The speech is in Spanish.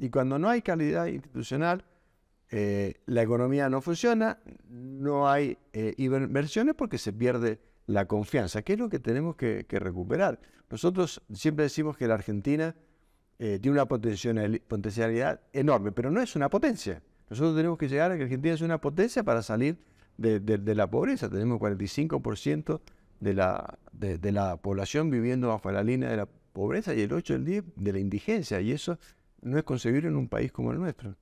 Y cuando no hay calidad institucional, eh, la economía no funciona, no hay eh, inversiones porque se pierde la confianza, que es lo que tenemos que, recuperar. Nosotros siempre decimos que la Argentina eh, tiene una potencialidad enorme, pero no es una potencia. Nosotros tenemos que llegar a que Argentina sea una potencia para salir de, la pobreza. Tenemos 45% de la, de, la población viviendo bajo la línea de la pobreza y el 8 del 10 de la indigencia, y eso no es concebible en un país como el nuestro.